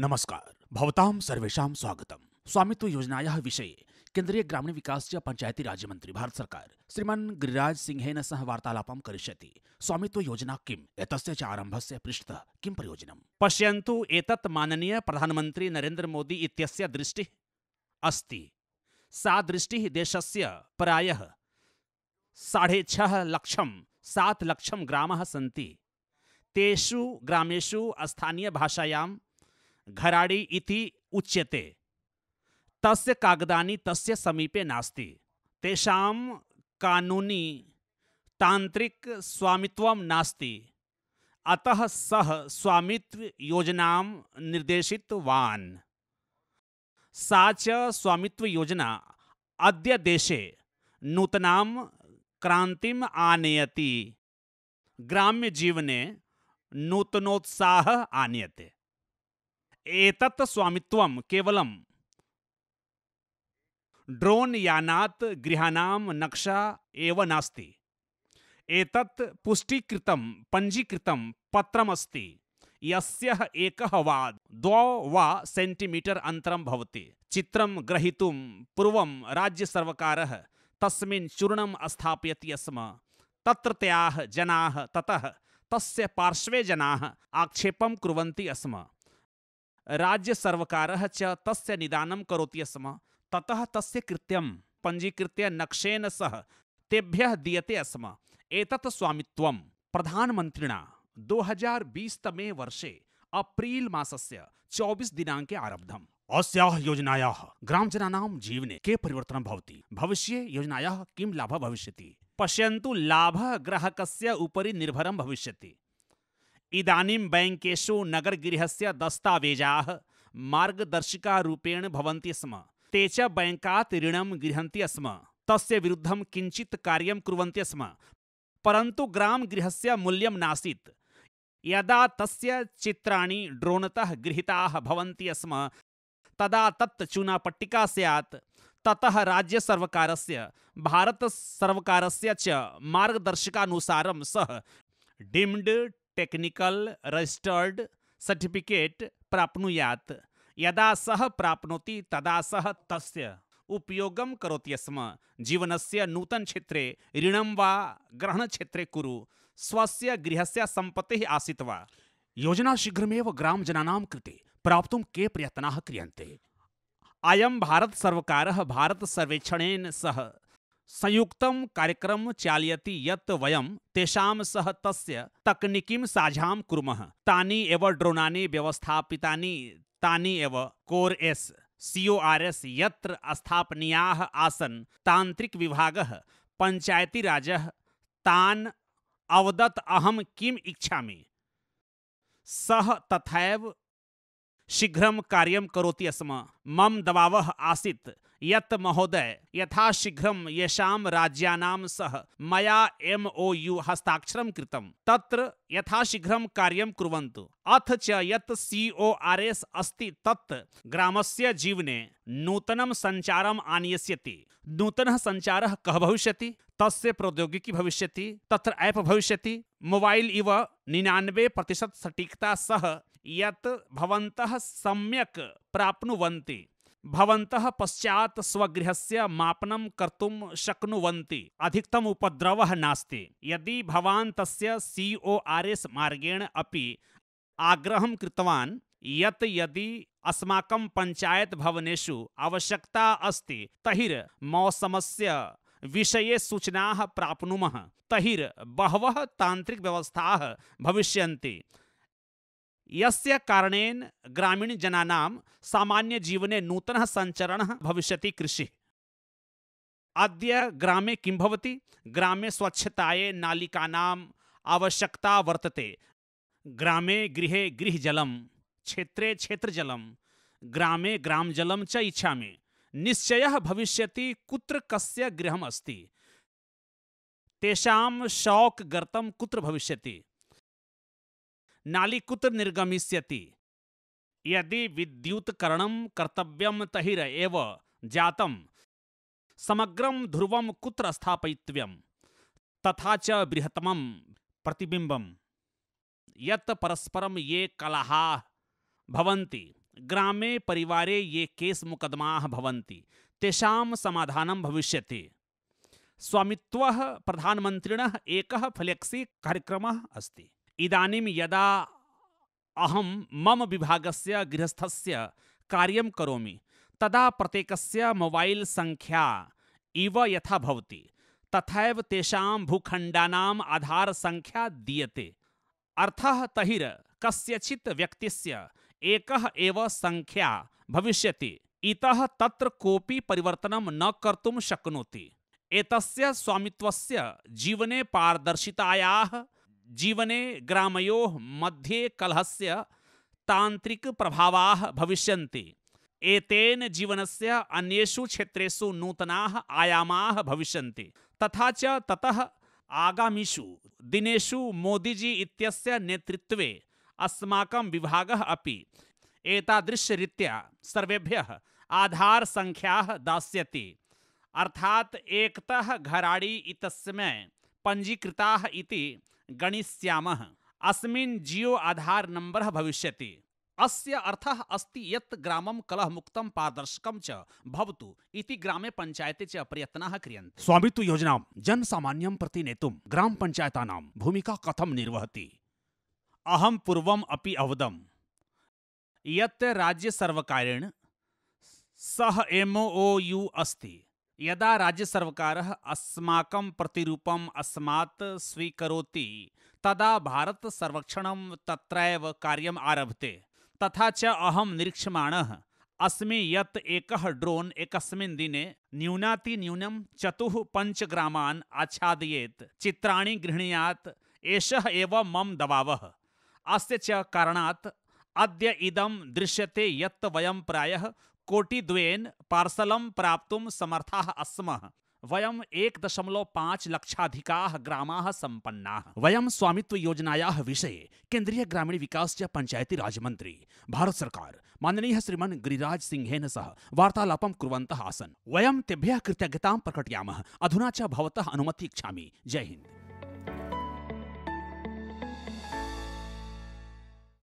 नमस्कार भवताम सर्वेशा स्वागतम स्वामित्व योजना विषय केन्द्रीय ग्रामीण विकास पंचायती राज्य मंत्री भारत सरकार श्रीमान गिरिराज सिंह सह वार्तालाप करिष्यति स्वामित्व योजना किम एत आरंभ से पृष्ठ किं प्रयोजन पश्यन्तु एतत् माननीय प्रधानमंत्री नरेन्द्र मोदी इत्यस्य दृष्टि अस्ति सा देश से प्राय साढे छह लक्ष सात लक्षं ग्रामाः सन्ति तेषु स्थानीय भाषायां घराड़ी इति उच्यते तस्य कागदानी तस्य समीपे नास्ति तेषां कानूनी तांत्रिक स्वामित्व नास्ति अतः सह स्वामित्व योजना निर्देशितवान् सा च स्वामित्व योजना अद्य देशे नूतनां क्रांतिम आनयति ग्राम्य जीवने नूतनोत्साह आनयते एतत् स्वामित्वं केवलं ड्रोन् यानात् गृहाणां नक्शा एव नास्ति एतत् पुष्टीकृतं पञ्जीकृतं पत्रमस्ति यस्य एकः वा द्वौ वा सेण्टिमीटर् अन्तरं भवति चित्रं ग्रहीतुं पूर्वं राज्यसर्वकारः तस्मिन् चूर्णम् अस्थापयति स्म तत्र त्याः जनाः ततः तस्य पार्श्वे जनाः आक्षेपं कुर्वन्ति स्म राज्य च तस्य निदानं करोति स्म ततः तस्य कृत्यं पञ्जीकृत्य नक्षेन सह तेभ्यः दीयते स्म एतत् स्वामित्वं प्रधानमन्त्रिणा बीस तमें वर्षे अप्रील मासस्य 24 दिनाङ्के आरब्धम् अस्याः योजनायाः ग्रामजनानां जीवने के परिवर्तनं भवति भविष्ये योजनायाः किं लाभः भविष्यति पश्यन्तु लाभः ग्राहकस्य उपरि निर्भरं भविष्यति इदानीं बैंकेषु नगरगृहस्य दस्तावेजाः मार्गदर्शिकारूपेण भवन्ति स्म ते च बैङ्कात् ऋणं गृह्णन्ति स्म तस्य विरुद्धं किञ्चित् कार्यं कुर्वन्ति स्म परन्तु ग्रामगृहस्य मूल्यं नासीत् यदा तस्य चित्राणि ड्रोनतः गृहीताः भवन्ति स्म तदा तत् चूनापट्टिका स्यात् ततः राज्यसर्वकारस्य भारतसर्वकारस्य च मार्गदर्शिकानुसारं सः डिम्ड टेक्निकल रजिस्टर्ड सर्टिफिकेट प्राप्नुयात् यदा सः प्राप्नोति तदा सः तस्य उपयोगं करोति स्म जीवनस्य नूतनक्षेत्रे ऋणं वा ग्रहणक्षेत्रे कुरु स्वस्य गृहस्य सम्पत्तिः आसीत् वा योजना शीघ्रमेव ग्रामजनानां कृते प्राप्तुं के प्रयत्नाः क्रियन्ते अयं भारतसर्वकारः भारतसर्वेक्षणेन सह संयुक्त कार्यक्रम चालयति यत् वयं तेषां सह तस्य तकनीकीं साझां कुर्मः तानि एव ड्रोनानि व्यवस्थापितानि तानि एव cors C O R S यत्र स्थापनीयाः आसन् तान्त्रिकविभागः पञ्चायतीराजः तान् अवदत् अहं किम् इच्छामि सः तथैव शीघ्रं कार्यं करोति स्म मम दबावः आसीत् यत महोदय यथाशीघ्रं येषां राज्यानां सह मया एम ओ यू हस्ताक्षरं कृतं तत्र यथाशीघ्रं कार्यं कुर्वन्तु अथ च यत् सी ओ आर एस् अस्ति तत् ग्रामस्य जीवने नूतनं सञ्चारम् आनयस्यति नूतनः सञ्चारः कः भविष्यति तस्य प्रौद्योगिकी भविष्यति तत्र ऐप भविष्यति मोबाइल इव निन्यानवे प्रतिशत सटीकता सह यत् भवन्तः सम्यक् प्राप्नुवन्ति भवन्तः पश्चात् स्वगृहस्य मापनं कर्तुं शक्नुवन्ति अधिकतम उपद्रवः नास्ति यदि भवान् तस्य सी ओ आर् एस् मार्गेण अपि आग्रहं कृतवान् यत् यदि अस्माकं पञ्चायत् भवनेषु आवश्यकता अस्ति तहिर् मौसमस्य विषये सूचनाः प्राप्नुमः तहिर् बहवः तान्त्रिकव्यवस्थाः भविष्यन्ति यस्य कारणेन सामान्य जीवने नूतन संचरण भविष्यति कृषि अद्य ग्रामे किं भवति ग्रामे स्वच्छताये नालिकानाम आवश्यकता वर्तते ग्रामे गृहे जलम क्षेत्रे जलम ग्रामे जलम च इच्छामि निश्चय भविष्यति कुत्र कस्य गृहम अस्ति तेषां गर्तम कुत्र भविष्यति नाली कुत्र निर्गमिष्यति यदि विद्युतकरणं कर्तव्यं तहिर एव जातं समग्रं ध्रुवं कुत्र स्थापयितव्यं तथा च बृहत्तमं प्रतिबिम्बं यत् परस्परं ये कलहाः भवन्ति ग्रामे परिवारे ये केस मुकदमाः भवन्ति तेषां समाधानं भविष्यति स्वामित्वः प्रधानमन्त्रिणः एकः फ्लेक्सी कार्यक्रमः अस्ति इदानीं यदा अहं मम विभागस्य गृहस्थस्य कार्यं करोमि तदा प्रत्येकस्य मोबैल् सङ्ख्या इव यथा भवति तथैव तेषां भूखण्डानाम् आधारसङ्ख्या दीयते अर्थः तहिर कस्यचित् व्यक्तिस्य एकः एव सङ्ख्या भविष्यति इतः तत्र कोऽपि परिवर्तनं न कर्तुं शक्नोति एतस्य स्वामित्वस्य जीवने पारदर्शितायाः जीवने ग्रामयो मध्ये कलहस्य तांत्रिक तान्त्रिकप्रभावाः भविष्यन्ति एतेन जीवनस्य अन्येषु क्षेत्रेषु नूतनाः आयामाः भविष्यन्ति तथा च ततः आगामिषु दिनेषु मोदीजी इत्यस्य नेतृत्वे अस्माकं विभागः अपि एतादृशरीत्या सर्वेभ्यः आधारसङ्ख्याः दास्यति अर्थात् एकतः घराडी इतस्मै पञ्जीकृताः इति गणिष्यामः अस्मिन् जियो आधार नम्बरः भविष्यति अस्य अर्थः अस्ति यत् ग्रामं कलहमुक्तं पारदर्शकं च भवतु इति ग्रामे पञ्चायते च प्रयत्नाः क्रियन्ते स्वामित्व योजनां जनसामान्यं प्रति नेतुं ग्राम पञ्चायतानां भूमिका कथं निर्वहति अहं पूर्वम् अपि अवदम् यत् राज्यसर्वकारेण सह एम् ओ यु अस्ति यदा राज्य सर्वकार अस्माक प्रतिरूपम अस्मात् स्वीकरोति तदा भारत संरक्षण तत्रैव कार्यम आरभते तथा च अहम निरीक्षमाणः अस्मि यत् एकः ड्रोन् एकस्मिन् दिने न्यूनातिन्यूनं चतुः पञ्च ग्रामान् आच्छादयेत् चित्राणि गृह्णीयात् एषः एव मम दबावः अस्य च कारणात् अद्य इदं दृश्यते यत् वयं प्रायः कोटिद्वेन पार्सलम प्राप्त समर्था अस्म वयम एक दशमलव पांच लक्षाधिका ग्रामा संपन्ना वयम स्वामित्व योजनाया विषय केंद्रीय ग्रामीण विकास च पंचायती राज मंत्री भारत सरकार माननीय श्रीमन गिरिराज सिंह सह वार्तालाप कुरंत आसन वयम तेभ्य कृतज्ञता प्रकटयाम अधुना चवत अनुमति इच्छा जय हिंद